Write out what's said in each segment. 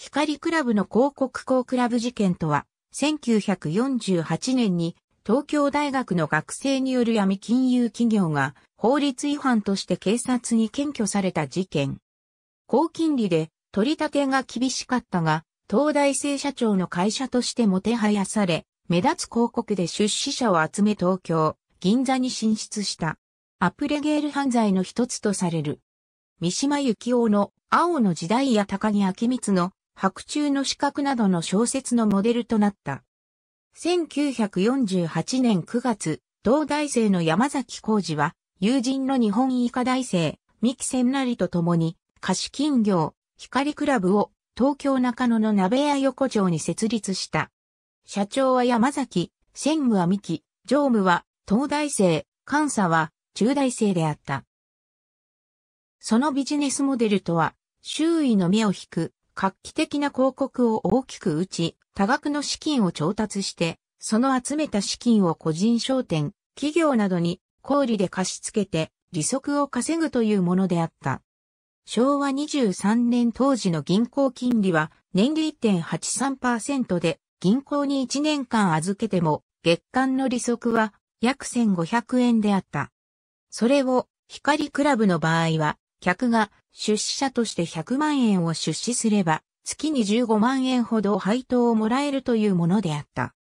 光クラブの広告校クラブ事件とは、1948年に東京大学の学生による闇金融企業が法律違反として警察に検挙された事件。高金利で取り立てが厳しかったが、東大生社長の会社としてもてはやされ、目立つ広告で出資者を集め東京、銀座に進出した。アプレゲール犯罪の一つとされる。三島幸紀夫の青の時代や高木明光の白昼の資格などの小説のモデルとなった。1948年9月、東大生の山崎浩二は、友人の日本医科大生、三木千成と共に、貸金業、光クラブを東京中野の鍋屋横丁に設立した。社長は山崎、専務は三木、常務は東大生、監査は中大生であった。そのビジネスモデルとは、周囲の目を引く、画期的な広告を大きく打ち、多額の資金を調達して、その集めた資金を個人商店、企業などに小売で貸し付けて利息を稼ぐというものであった。昭和23年当時の銀行金利は年利1.83%で銀行に1年間預けても月間の利息は約1500円であった。それを光クラブの場合は客が出資者として100万円を出資すれば、月に15万円ほど配当をもらえるというものであった。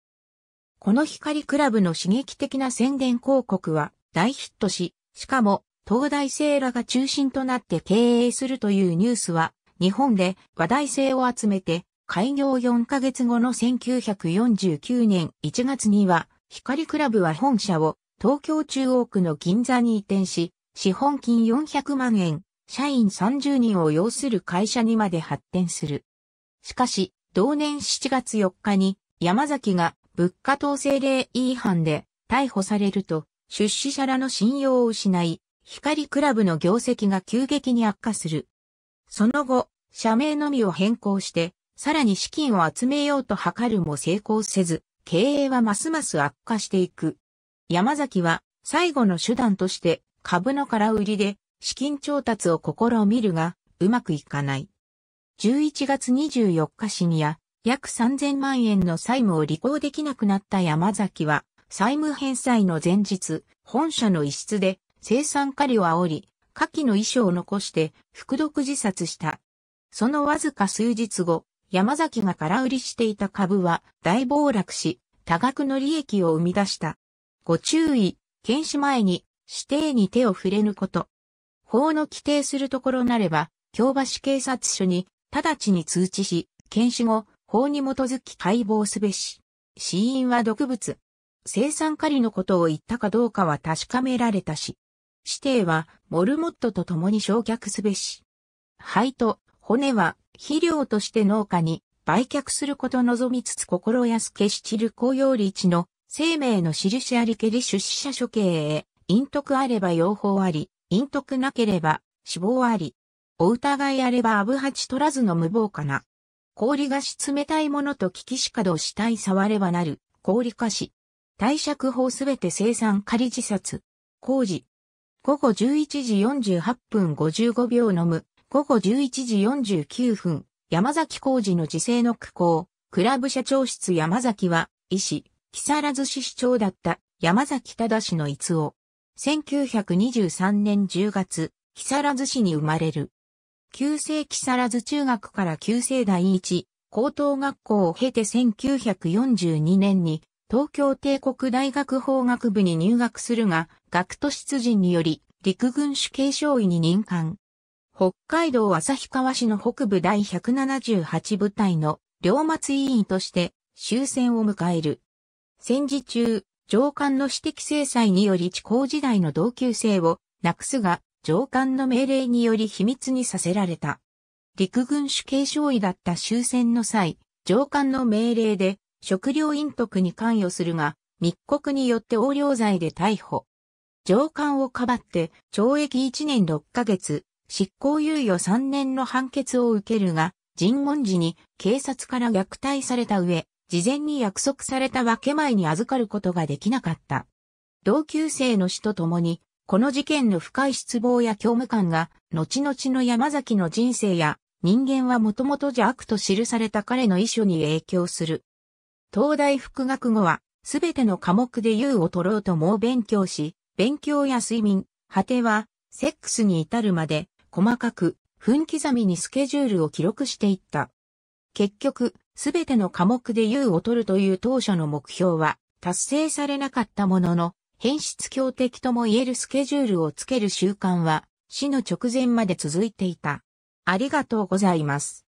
この光クラブの刺激的な宣伝広告は大ヒットし、しかも東大生らが中心となって経営するというニュースは、日本で話題性を集めて、開業4ヶ月後の1949年1月には、光クラブは本社を東京中央区の銀座に移転し、資本金400万円、社員30人を要する会社にまで発展する。しかし、同年7月4日に山崎が物価統制令違反で逮捕されると、出資者らの信用を失い、光クラブの業績が急激に悪化する。その後、社名のみを変更して、さらに資金を集めようと図るも成功せず、経営はますます悪化していく。山崎は最後の手段として株の空売りで資金調達を試みるが、うまくいかない。11月24日深夜、約3000万円の債務を履行できなくなった山崎は、債務返済の前日、本社の一室で生産狩りを煽り、下記の遺書を残して服毒自殺した。そのわずか数日後、山崎が空売りしていた株は大暴落し、多額の利益を生み出した。ご注意、検視前に指定に手を触れぬこと。法の規定するところなれば、京橋警察署に直ちに通知し、検視後、法に基づき解剖すべし。死因は毒物。生産狩りのことを言ったかどうかは確かめられたし。指定はモルモットと共に焼却すべし。灰と骨は肥料として農家に売却すること望みつつ心安けし散る紅用率の生命の印ありけり出資者処刑へ陰徳あれば養蜂あり、陰徳なければ死亡あり。お疑いあればアブハチ取らずの無謀かな。氷菓子冷たいものと聞きしかどしたい触ればなる、氷菓子。対借法すべて生産仮自殺。工事。午後11時48分55秒飲む。午後11時49分、山崎工事の自制の苦行。クラブ社長室山崎は、医師、木更津市市長だった山崎忠の逸夫。1923年10月、木更津市に生まれる。旧制木更津中学から旧制第一、高等学校を経て1942年に東京帝国大学法学部に入学するが、学徒出陣により陸軍主継承医に任官。北海道旭川市の北部第178部隊の両松委員として終戦を迎える。戦時中、上官の私的制裁により地高時代の同級生をなくすが、上官の命令により秘密にさせられた。陸軍主継承尉だった終戦の際、上官の命令で食料隠匿に関与するが、密告によって横領罪で逮捕。上官をかばって懲役1年6ヶ月、執行猶予3年の判決を受けるが、尋問時に警察から虐待された上、事前に約束された分け前に預かることができなかった。同級生の死と共に、この事件の深い失望や恐怖感が、後々の山崎の人生や、人間はもともと邪悪と記された彼の遺書に影響する。東大復学後は、すべての科目で優を取ろうと猛勉強し、勉強や睡眠、果ては、セックスに至るまで、細かく、分刻みにスケジュールを記録していった。結局、すべての科目で優を取るという当初の目標は達成されなかったものの、変質強敵とも言えるスケジュールをつける習慣は死の直前まで続いていた。ありがとうございます。